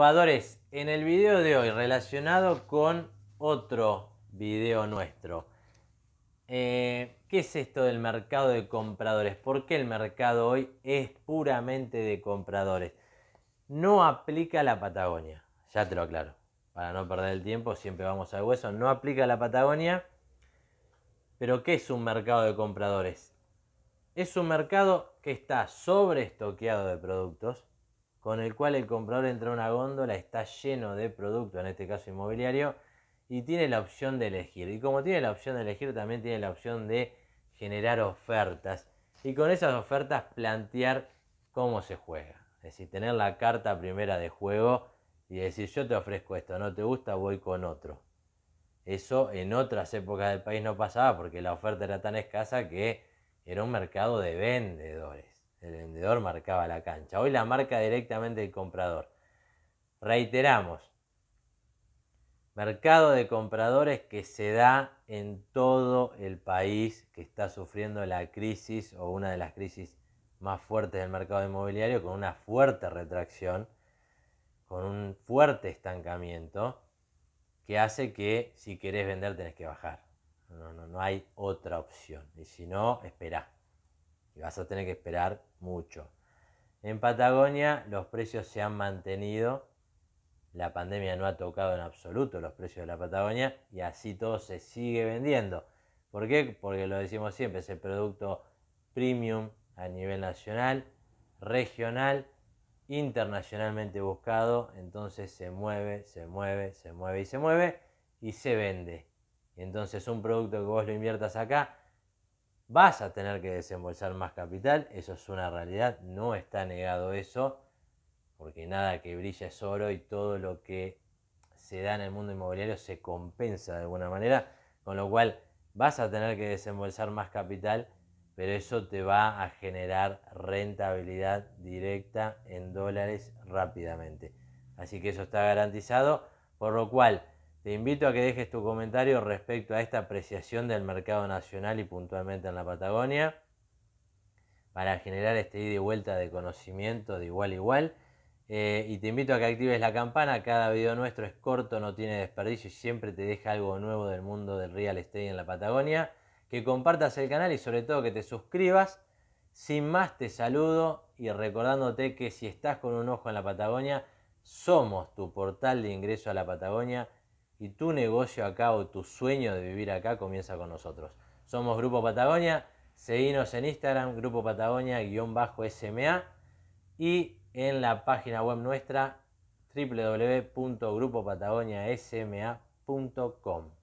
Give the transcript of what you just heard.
compradores en el video de hoy relacionado con otro video nuestro. Eh, ¿Qué es esto del mercado de compradores? ¿Por qué el mercado hoy es puramente de compradores? No aplica la Patagonia, ya te lo aclaro. Para no perder el tiempo, siempre vamos al hueso. No aplica la Patagonia. Pero ¿qué es un mercado de compradores? Es un mercado que está sobreestoqueado de productos con el cual el comprador entra a una góndola, está lleno de producto, en este caso inmobiliario, y tiene la opción de elegir. Y como tiene la opción de elegir, también tiene la opción de generar ofertas. Y con esas ofertas plantear cómo se juega. Es decir, tener la carta primera de juego y decir yo te ofrezco esto, no te gusta, voy con otro. Eso en otras épocas del país no pasaba porque la oferta era tan escasa que era un mercado de vendedores. El vendedor marcaba la cancha. Hoy la marca directamente el comprador. Reiteramos, mercado de compradores que se da en todo el país que está sufriendo la crisis o una de las crisis más fuertes del mercado inmobiliario con una fuerte retracción, con un fuerte estancamiento que hace que si querés vender tenés que bajar. No, no, hay otra opción. Y si no, esperá vas a tener que esperar mucho. En Patagonia los precios se han mantenido, la pandemia no ha tocado en absoluto los precios de la Patagonia y así todo se sigue vendiendo. ¿Por qué? Porque lo decimos siempre, es el producto premium a nivel nacional, regional, internacionalmente buscado, entonces se mueve, se mueve, se mueve y se mueve y se vende. Entonces un producto que vos lo inviertas acá vas a tener que desembolsar más capital, eso es una realidad, no está negado eso, porque nada que brilla es oro y todo lo que se da en el mundo inmobiliario se compensa de alguna manera, con lo cual vas a tener que desembolsar más capital, pero eso te va a generar rentabilidad directa en dólares rápidamente. Así que eso está garantizado, por lo cual te invito a que dejes tu comentario respecto a esta apreciación del mercado nacional y puntualmente en la Patagonia para generar este ida y vuelta de conocimiento de igual a igual. Eh, y te invito a que actives la campana, cada video nuestro es corto, no tiene desperdicio y siempre te deja algo nuevo del mundo del real estate en la Patagonia. Que compartas el canal y sobre todo que te suscribas. Sin más te saludo y recordándote que si estás con un ojo en la Patagonia, somos tu portal de ingreso a la Patagonia y tu negocio acá o tu sueño de vivir acá comienza con nosotros. Somos Grupo Patagonia, seguinos en Instagram, Grupo Patagonia-SMA y en la página web nuestra www.grupopatagoniasma.com.